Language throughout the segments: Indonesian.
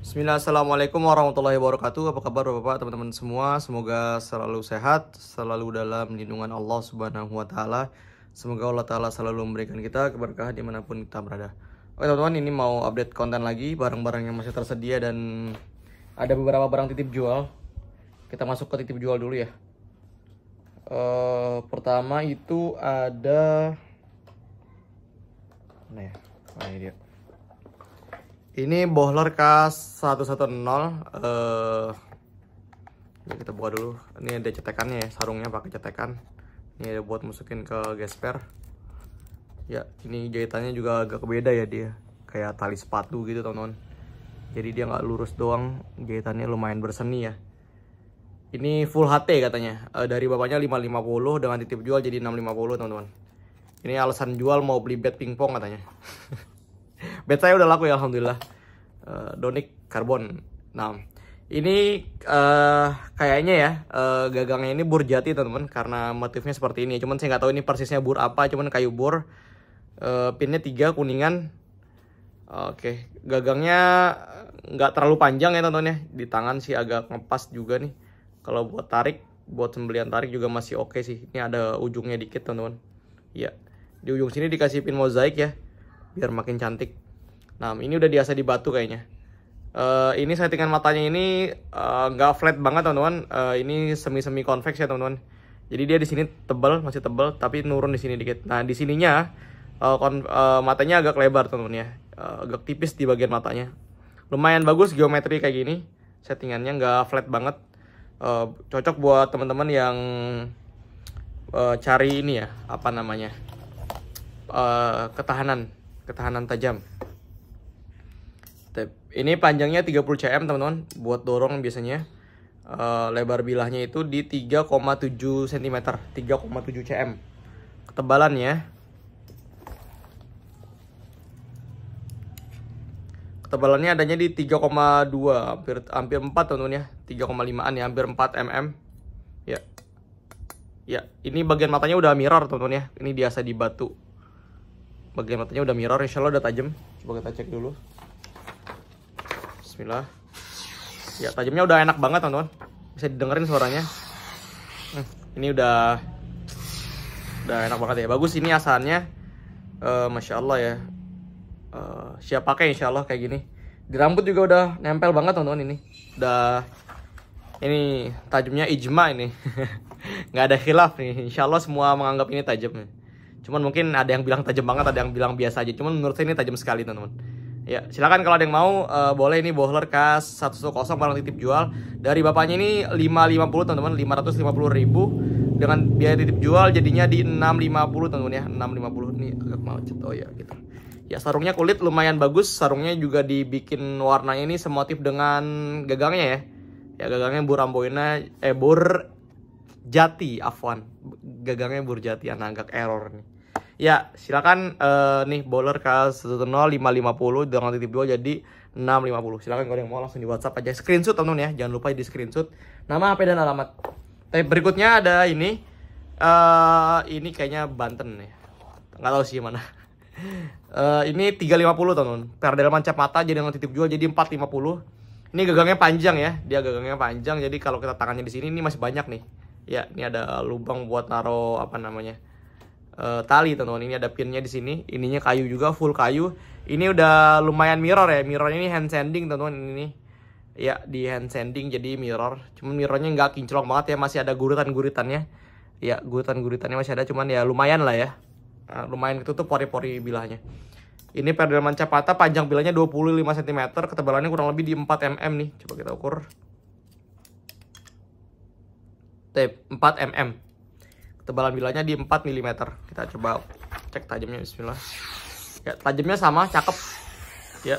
Bismillah, Assalamualaikum warahmatullahi wabarakatuh Apa kabar bapak teman-teman semua Semoga selalu sehat, selalu dalam lindungan Allah subhanahu wa ta'ala Semoga Allah ta'ala selalu memberikan kita keberkahan dimanapun kita berada Oke teman-teman, ini mau update konten lagi Barang-barang yang masih tersedia dan Ada beberapa barang titip jual Kita masuk ke titip jual dulu ya uh, Pertama itu ada Nah ya, nah, ini dia ini bohler K110 uh, ya kita buka dulu. Ini ada cetekannya ya, sarungnya pakai cetekan. Ini ada buat masukin ke gesper. Ya, ini jahitannya juga agak beda ya dia. Kayak tali sepatu gitu, teman-teman. Jadi dia nggak lurus doang, jahitannya lumayan berseni ya. Ini full HT katanya. uh, dari bapaknya 550 dengan titip jual jadi 650, teman-teman. Ini alasan jual mau beli bed pingpong katanya. beta ya udah laku ya alhamdulillah. Uh, Donik karbon nah Ini uh, kayaknya ya uh, gagangnya ini bur jati teman-teman karena motifnya seperti ini. Cuman saya nggak tahu ini persisnya bur apa, cuman kayu bur. Uh, pinnya tiga kuningan. Oke, okay. gagangnya nggak terlalu panjang ya teman-teman ya. Di tangan sih agak ngepas juga nih. Kalau buat tarik, buat sembelian tarik juga masih oke okay sih. Ini ada ujungnya dikit teman-teman. ya di ujung sini dikasih pin mozaik ya, biar makin cantik. Nah, ini udah biasa di batu kayaknya. Uh, ini settingan matanya ini eh, nggak uh, flat banget teman-teman. Uh, ini semi-semi konveks ya teman-teman. Jadi dia di sini tebal, masih tebel, tapi nurun di sini dikit. Nah, di sininya uh, uh, matanya agak lebar teman-teman ya. Uh, agak tipis di bagian matanya. Lumayan bagus geometri kayak gini. Settingannya nggak flat banget. Uh, cocok buat teman-teman yang uh, cari ini ya, apa namanya? Uh, ketahanan, ketahanan tajam step ini panjangnya 30 cm teman-teman buat dorong biasanya uh, lebar bilahnya itu di 3,7 cm 3,7 cm ketebalannya ketebalannya adanya di 3,2 hampir hampir 4 teman-teman ya 3,5an ya hampir 4 mm ya ya ini bagian matanya udah mirror teman-teman ya ini biasa di batu bagian matanya udah mirror insya allah udah tajam coba kita cek dulu Bismillah. Ya tajamnya udah enak banget teman-teman. Bisa didengerin suaranya. Hmm, ini udah udah enak banget ya. Bagus ini asahannya. Uh, eh, Masya Allah ya. Uh, siap pakai Insya Allah kayak gini. Di rambut juga udah nempel banget teman-teman ini. Udah ini tajamnya ijma ini. Gak ada khilaf nih. Insya Allah semua menganggap ini tajam. Cuman mungkin ada yang bilang tajam banget, ada yang bilang biasa aja. Cuman menurut saya ini tajam sekali teman-teman. Ya, silakan kalau ada yang mau uh, boleh ini bohler kas 110 barang titip jual. Dari bapaknya ini 550 teman-teman, 550 ribu dengan biaya titip jual jadinya di 650 teman-teman ya. 650 ini agak macet oh ya gitu. Ya, sarungnya kulit lumayan bagus, sarungnya juga dibikin warnanya ini semotif dengan gagangnya ya. Ya gagangnya Buramboina eh Bur Jati Afwan. Gagangnya Burjati anak agak error nih. Ya, silakan uh, nih bowler ke 10550 dengan titip 2 jadi 650. Silakan kalau yang mau langsung di WhatsApp aja screenshot teman-teman ya. Jangan lupa di screenshot nama HP dan alamat. Tapi berikutnya ada ini uh, ini kayaknya Banten ya. Nggak tahu sih mana. Uh, ini 350 teman-teman. Perdel mancap mata jadi dengan titip 2 jadi 450. Ini gagangnya panjang ya. Dia gagangnya panjang jadi kalau kita tangannya di sini ini masih banyak nih. Ya, ini ada lubang buat naro apa namanya? uh, tali teman-teman ini ada pinnya di sini ininya kayu juga full kayu ini udah lumayan mirror ya mirror ini hand sanding teman-teman ini ya di hand sanding jadi mirror cuman mirrornya nggak kinclong banget ya masih ada guritan-guritannya ya guritan-guritannya masih ada cuman ya lumayan lah ya uh, lumayan tuh pori-pori bilahnya ini perdelman capata panjang bilahnya 25 cm ketebalannya kurang lebih di 4 mm nih coba kita ukur 4 mm tebalan bilanya di 4 mm kita coba cek tajamnya bismillah ya tajamnya sama cakep ya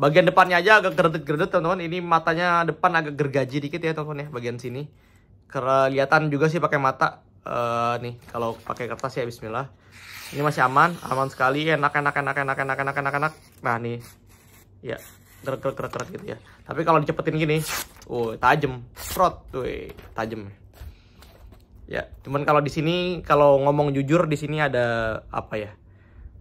bagian depannya aja agak gerdet-gerdet teman-teman ini matanya depan agak gergaji dikit ya teman-teman ya bagian sini kelihatan juga sih pakai mata uh, nih kalau pakai kertas ya bismillah ini masih aman aman sekali enak enak enak enak enak enak enak enak nah nih ya gerak gerak gerak gitu ya tapi kalau dicepetin gini uh tajem frot tuh tajem Ya, cuman kalau di sini kalau ngomong jujur di sini ada apa ya?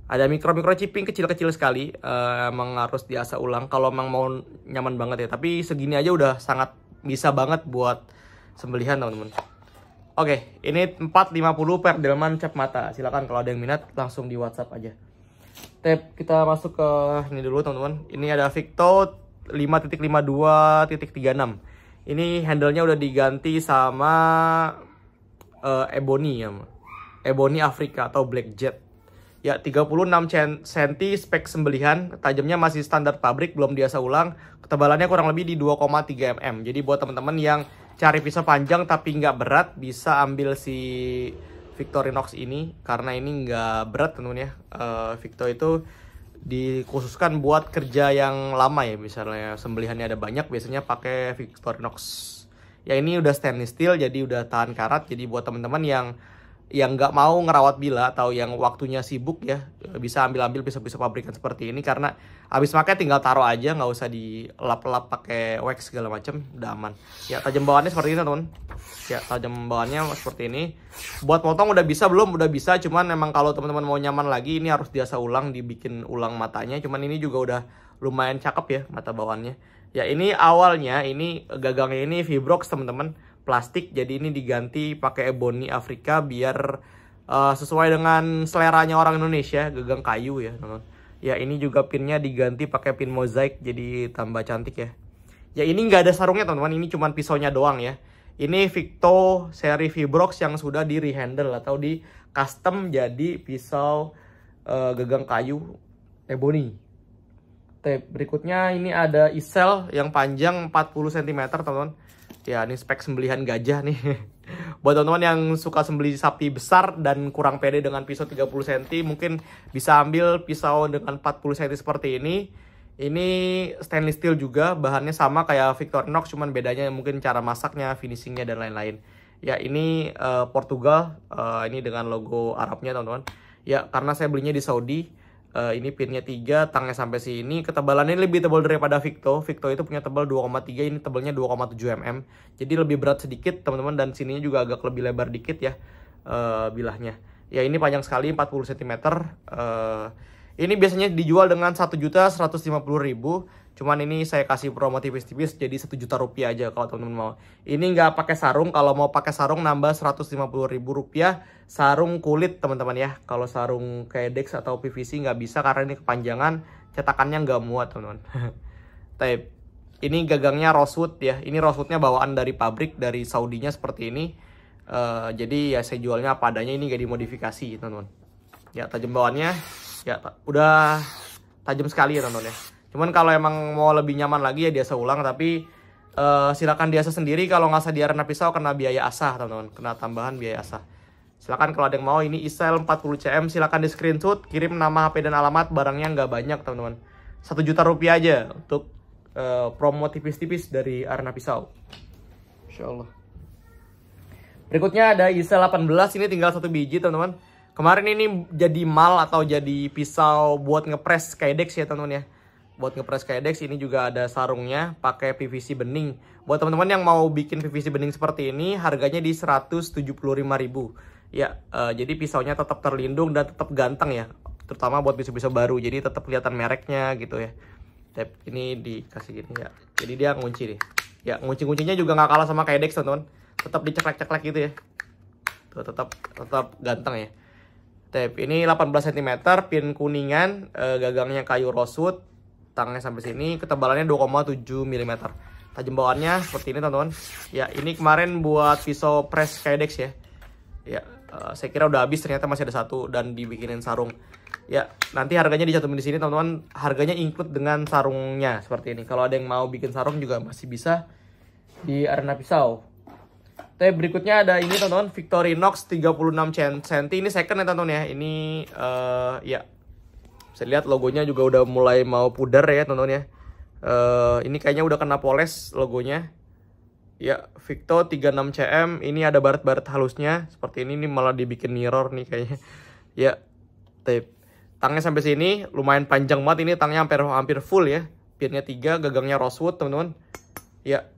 Ada mikro mikro chipping kecil-kecil sekali. Uh, emang harus diasah ulang kalau emang mau nyaman banget ya. Tapi segini aja udah sangat bisa banget buat sembelihan teman-teman. Oke, ini 450 per delman cap mata. Silakan kalau ada yang minat langsung di WhatsApp aja. Tep, kita masuk ke ini dulu teman-teman. Ini ada Victo 5.52.36. Ini handle-nya udah diganti sama uh, ebony ya ebony Afrika atau black jet ya 36 cm spek sembelihan tajamnya masih standar pabrik belum biasa ulang ketebalannya kurang lebih di 2,3 mm jadi buat teman-teman yang cari pisau panjang tapi nggak berat bisa ambil si Victorinox ini karena ini nggak berat teman-teman ya uh, eh, Victor itu dikhususkan buat kerja yang lama ya misalnya sembelihannya ada banyak biasanya pakai Victorinox ya ini udah stainless steel jadi udah tahan karat jadi buat teman-teman yang yang nggak mau ngerawat bila atau yang waktunya sibuk ya bisa ambil-ambil bisa-bisa pabrikan seperti ini karena habis pakai tinggal taruh aja nggak usah dilap-lap pakai wax segala macam udah aman ya tajam bawahnya seperti ini teman ya tajam bawahnya seperti ini buat motong udah bisa belum udah bisa cuman memang kalau teman-teman mau nyaman lagi ini harus biasa ulang dibikin ulang matanya cuman ini juga udah lumayan cakep ya mata bawahnya. Ya ini awalnya ini gagangnya ini Fibrox teman-teman plastik jadi ini diganti pakai ebony Afrika biar uh, sesuai dengan seleranya orang Indonesia gagang kayu ya teman. Ya ini juga pinnya diganti pakai pin mozaik jadi tambah cantik ya. Ya ini nggak ada sarungnya teman-teman ini cuma pisaunya doang ya. Ini Victo seri Fibrox yang sudah di rehandle atau di custom jadi pisau uh, gagang kayu ebony tape. Berikutnya ini ada isel yang panjang 40 cm, teman-teman. Ya, ini spek sembelihan gajah nih. Buat teman-teman yang suka sembeli sapi besar dan kurang pede dengan pisau 30 cm, mungkin bisa ambil pisau dengan 40 cm seperti ini. Ini stainless steel juga, bahannya sama kayak Victor Knox. cuman bedanya mungkin cara masaknya, finishingnya, dan lain-lain. Ya, ini uh, Portugal, uh, ini dengan logo Arabnya, teman-teman. Ya, karena saya belinya di Saudi, uh, ini pinnya tiga tangnya sampai sini. Ketebalannya lebih tebal daripada Victo. Victo itu punya tebal 2,3, ini tebalnya 2,7 mm. Jadi lebih berat sedikit, teman-teman. Dan sininya juga agak lebih lebar dikit ya uh, bilahnya. Ya ini panjang sekali, 40 cm. Uh, ini biasanya dijual dengan satu juta seratus lima puluh ribu. Cuman ini saya kasih promo tipis-tipis jadi satu juta rupiah aja kalau teman-teman mau. Ini nggak pakai sarung, kalau mau pakai sarung nambah seratus lima puluh ribu rupiah sarung kulit teman-teman ya. Kalau sarung kayak dex atau PVC nggak bisa karena ini kepanjangan, cetakannya nggak muat teman-teman. Tapi ini gagangnya rosewood ya. Ini rosewoodnya bawaan dari pabrik dari Saudinya seperti ini. Uh, jadi ya saya jualnya padanya ini gak dimodifikasi teman-teman. Ya tajam bawaannya ya udah tajam sekali ya teman-teman ya cuman kalau emang mau lebih nyaman lagi ya biasa ulang tapi uh, silakan biasa sendiri kalau nggak usah arena pisau kena biaya asah teman-teman kena tambahan biaya asah silakan kalau ada yang mau ini isel 40 cm silakan di screenshot kirim nama hp dan alamat barangnya nggak banyak teman-teman satu juta rupiah aja untuk uh, promo tipis-tipis dari arena pisau Insya Berikutnya ada isel 18 ini tinggal satu biji teman-teman. Kemarin ini jadi mal atau jadi pisau buat ngepres kayak dex ya teman-teman ya. Buat ngepres kayak dex ini juga ada sarungnya pakai PVC bening. Buat teman-teman yang mau bikin PVC bening seperti ini harganya di 175.000. Ya, uh, jadi pisaunya tetap terlindung dan tetap ganteng ya. Terutama buat pisau-pisau baru jadi tetap kelihatan mereknya gitu ya. Tapi ini dikasih gini ya. Jadi dia ngunci nih. Ya, ngunci kuncinya juga nggak kalah sama kayak dex teman-teman. Tetap diceklek-ceklek gitu ya. Tuh tetap tetap ganteng ya. Step Ini 18 cm, pin kuningan, eh, gagangnya kayu rosewood, tangnya sampai sini, ketebalannya 2,7 mm. Tajam bawaannya seperti ini teman-teman. Ya, ini kemarin buat pisau press Kydex ya. Ya, eh, saya kira udah habis ternyata masih ada satu dan dibikinin sarung. Ya, nanti harganya dicatumin di sini teman-teman. Harganya include dengan sarungnya seperti ini. Kalau ada yang mau bikin sarung juga masih bisa di arena pisau. Tapi berikutnya ada ini teman-teman Victorinox 36 cm. Ini second ya teman-teman ya. Ini uh, ya bisa lihat logonya juga udah mulai mau pudar ya teman-teman ya. Uh, ini kayaknya udah kena poles logonya. Ya, Victor 36 cm. Ini ada barat-barat halusnya seperti ini. Ini malah dibikin mirror nih kayaknya. ya, tape. Tangnya sampai sini lumayan panjang banget ini tangnya hampir hampir full ya. Pinnya 3, gagangnya rosewood, teman-teman. Ya,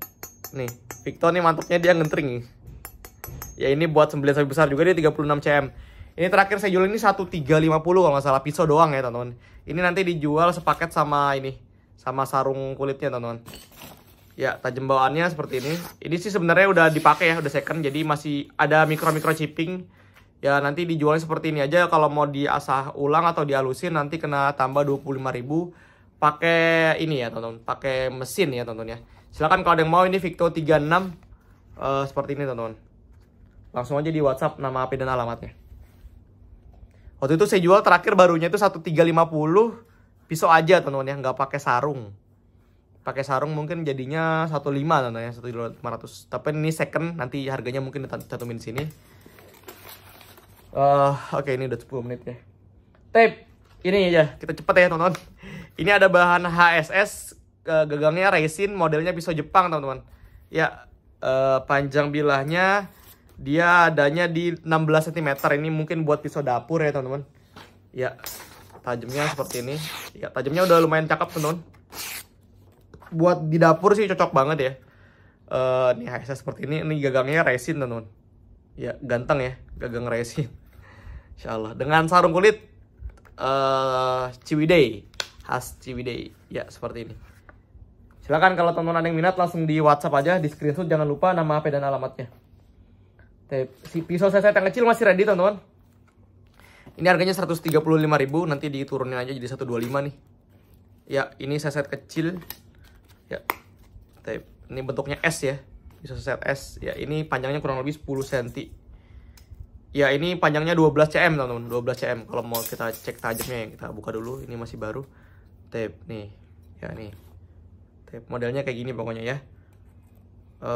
Nih, Victor nih mantapnya dia ngentring nih. Ya ini buat sembelian sapi besar juga dia 36 cm. Ini terakhir saya jual ini 1350 kalau masalah pisau doang ya teman-teman. Ini nanti dijual sepaket sama ini, sama sarung kulitnya teman-teman. Ya, tajam bawaannya seperti ini. Ini sih sebenarnya udah dipakai ya, udah second jadi masih ada mikro-mikro chipping. Ya, nanti dijualnya seperti ini aja kalau mau diasah ulang atau dihalusin nanti kena tambah 25.000 pakai ini ya, teman-teman. Pakai mesin ya, teman-teman ya. Silahkan kalau ada yang mau ini Victo 36 uh, eh, seperti ini teman-teman. Langsung aja di WhatsApp nama HP dan alamatnya. Waktu itu saya jual terakhir barunya itu 1350 pisau aja teman-teman ya, nggak pakai sarung. Pakai sarung mungkin jadinya 15 teman-teman ya, 1500. Tapi ini second nanti harganya mungkin ditentuin sini. Uh, oke okay, ini udah 10 menit ya. Tape ini aja, kita cepet ya teman-teman. Ini ada bahan HSS gagangnya resin modelnya pisau Jepang teman-teman ya uh, panjang bilahnya dia adanya di 16 cm ini mungkin buat pisau dapur ya teman-teman ya tajamnya seperti ini ya tajamnya udah lumayan cakep teman-teman buat di dapur sih cocok banget ya uh, nih HSS seperti ini ini gagangnya resin teman-teman ya ganteng ya gagang resin Insya Allah dengan sarung kulit uh, eh, Ciwidey khas Ciwidey ya seperti ini Silahkan kalau teman-teman ada yang minat langsung di WhatsApp aja, di screenshot jangan lupa nama HP dan alamatnya. Si pisau saya yang kecil masih ready teman-teman. Ini harganya 135.000, nanti diturunin aja jadi 125 nih. Ya, ini seset kecil. Ya. Tape. Ini bentuknya S ya. bisa seset S. Ya, ini panjangnya kurang lebih 10 cm. Ya, ini panjangnya 12 cm, teman-teman. 12 cm. Kalau mau kita cek tajamnya ya, kita buka dulu. Ini masih baru. Tape nih. Ya, nih modelnya kayak gini pokoknya ya e,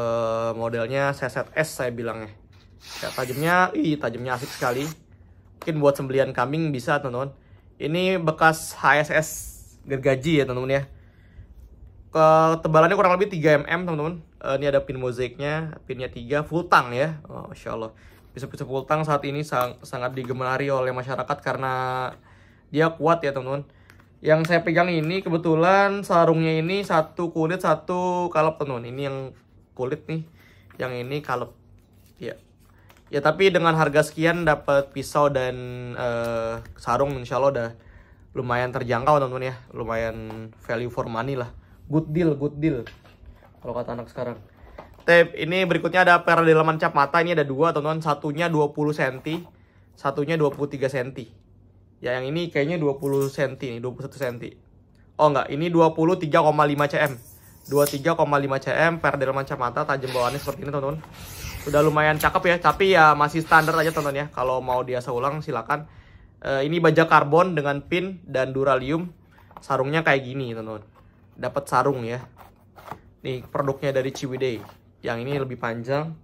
modelnya S saya bilangnya ya, tajamnya ih tajamnya asik sekali mungkin buat sembelian kambing bisa teman-teman ini bekas HSS gergaji ya teman-teman ya ketebalannya eh, kurang lebih 3 mm teman-teman e, ini ada pin mozaiknya pinnya 3 full tang ya oh, Masya Allah bisa-bisa full tang saat ini sang sangat digemari oleh masyarakat karena dia kuat ya teman-teman yang saya pegang ini kebetulan sarungnya ini satu kulit satu kalep tenun ini yang kulit nih yang ini kalep ya ya tapi dengan harga sekian dapat pisau dan uh, sarung insya Allah udah lumayan terjangkau teman-teman ya lumayan value for money lah good deal good deal kalau kata anak sekarang Tip, ini berikutnya ada per cap mata ini ada dua teman-teman satunya 20 cm satunya 23 cm Ya yang ini kayaknya 20 cm nih, 21 cm. Oh enggak, ini 23,5 cm. 23,5 cm, perdel mata tajam bawaannya seperti ini teman-teman. Udah lumayan cakep ya, tapi ya masih standar aja teman-teman ya. Kalau mau dia ulang silakan. E, ini baja karbon dengan pin dan duralium. Sarungnya kayak gini teman-teman. Dapat sarung ya. Nih produknya dari Ciwidey. Yang ini lebih panjang,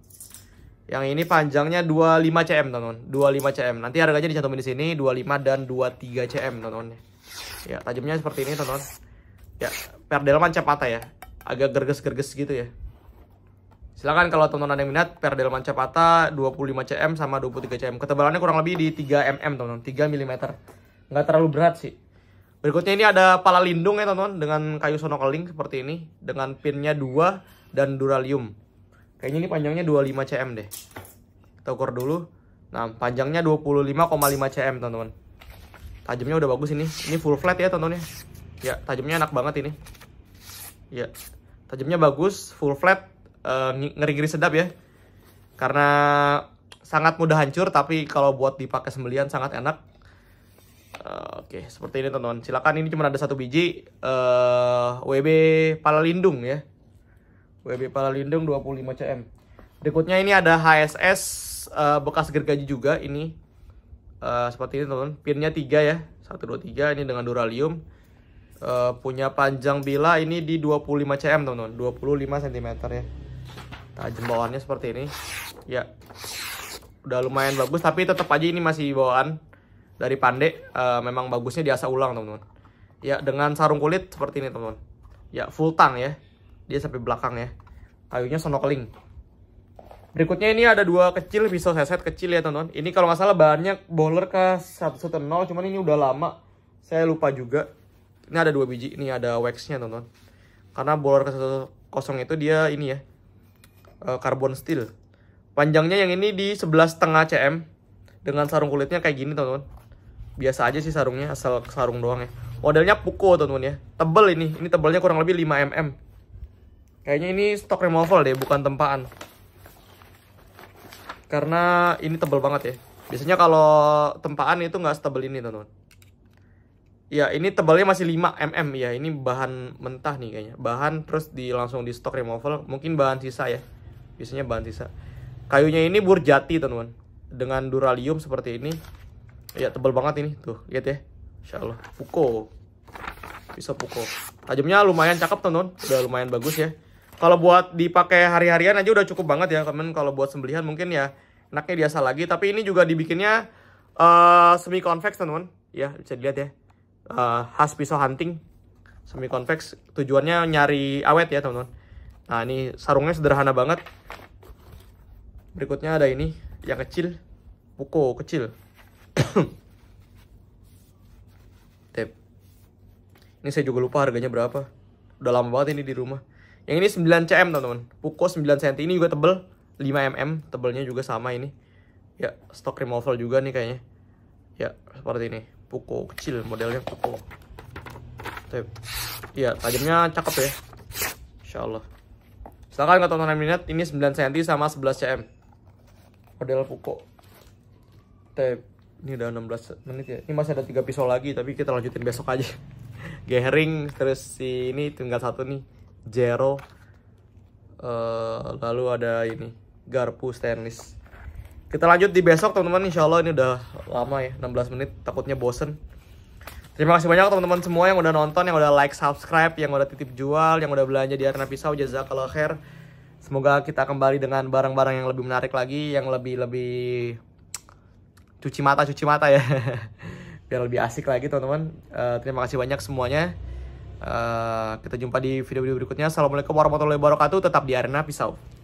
yang ini panjangnya 25 cm teman-teman. 25 cm. Nanti harganya dicantumin di sini 25 dan 23 cm teman-teman. Ya, tajamnya seperti ini teman-teman. Ya, perdelman cepat ya. Agak gerges-gerges gitu ya. Silahkan kalau teman-teman ada yang minat perdelman cepata 25 cm sama 23 cm. Ketebalannya kurang lebih di 3 mm teman-teman, 3 mm. Nggak terlalu berat sih. Berikutnya ini ada pala lindung ya teman-teman dengan kayu sonokeling seperti ini dengan pinnya 2 dan duralium. Kayaknya ini panjangnya 25 cm deh. Kita ukur dulu. Nah, panjangnya 25,5 cm, teman-teman. Tajamnya udah bagus ini. Ini full flat ya, teman-teman ya. ya tajamnya enak banget ini. Ya. Tajamnya bagus, full flat, uh, ngeri-ngeri sedap ya. Karena sangat mudah hancur, tapi kalau buat dipakai sembelian sangat enak. Eh, oke, seperti ini teman-teman. Silakan ini cuma ada satu biji uh, eh, WB Palalindung ya. WB Lindung 25 cm. Berikutnya ini ada HSS uh, eh, bekas gergaji juga ini. Uh, seperti ini teman, teman pinnya 3 ya. 1 2 3 ini dengan duralium. Uh, punya panjang bila ini di 25 cm teman-teman, 25 cm ya. Tajam nah, bawaannya seperti ini. Ya. Udah lumayan bagus tapi tetap aja ini masih bawaan dari Pandek Uh, memang bagusnya diasah ulang teman-teman. Ya, dengan sarung kulit seperti ini teman-teman. Ya, full tang ya dia sampai belakang ya kayunya snorkeling berikutnya ini ada dua kecil pisau seset kecil ya teman-teman ini kalau nggak salah bahannya bowler ke 110 cuman ini udah lama saya lupa juga ini ada dua biji ini ada waxnya teman-teman karena bowler ke 110 itu dia ini ya karbon eh, steel panjangnya yang ini di 11,5 cm dengan sarung kulitnya kayak gini teman-teman biasa aja sih sarungnya asal sarung doang ya modelnya pukul teman-teman ya tebel ini ini tebelnya kurang lebih 5 mm Kayaknya ini stok removal deh, bukan tempaan. Karena ini tebel banget ya. Biasanya kalau tempaan itu nggak setebel ini, teman-teman. Ya, ini tebalnya masih 5 mm ya. Ini bahan mentah nih kayaknya. Bahan terus di langsung di stok removal, mungkin bahan sisa ya. Biasanya bahan sisa. Kayunya ini burjati, teman-teman. Dengan duralium seperti ini. Ya, tebel banget ini. Tuh, lihat ya. Insyaallah. pukul. Bisa pukul. Tajamnya lumayan cakep, teman-teman. Udah lumayan bagus ya kalau buat dipakai hari-harian aja udah cukup banget ya temen kalau buat sembelihan mungkin ya enaknya biasa lagi tapi ini juga dibikinnya uh, eh, semi convex teman-teman ya bisa dilihat ya uh, khas pisau hunting semi convex tujuannya nyari awet ya teman-teman nah ini sarungnya sederhana banget berikutnya ada ini yang kecil puko kecil Tep. ini saya juga lupa harganya berapa udah lama banget ini di rumah yang ini 9 cm teman-teman. Puko 9 cm. Ini juga tebel. 5 mm. Tebelnya juga sama ini. Ya, stock removal juga nih kayaknya. Ya, seperti ini. Puko kecil modelnya Puko. ya tajamnya cakep ya. Insya Allah. Silahkan kalau teman minat. Ini 9 cm sama 11 cm. Model Puko. Tep. Ini udah 16 menit ya. Ini masih ada 3 pisau lagi. Tapi kita lanjutin besok aja. Gehring. Terus si ini tinggal satu nih zero uh, eh, lalu ada ini garpu stainless kita lanjut di besok teman-teman insya Allah ini udah lama ya 16 menit takutnya bosen terima kasih banyak teman-teman semua yang udah nonton yang udah like subscribe yang udah titip jual yang udah belanja di Arena Pisau jazakallah khair semoga kita kembali dengan barang-barang yang lebih menarik lagi yang lebih lebih cuci mata cuci mata ya biar lebih asik lagi teman-teman uh, terima kasih banyak semuanya Eh, kita jumpa di video-video berikutnya. Assalamualaikum warahmatullahi wabarakatuh. Tetap di Arena Pisau.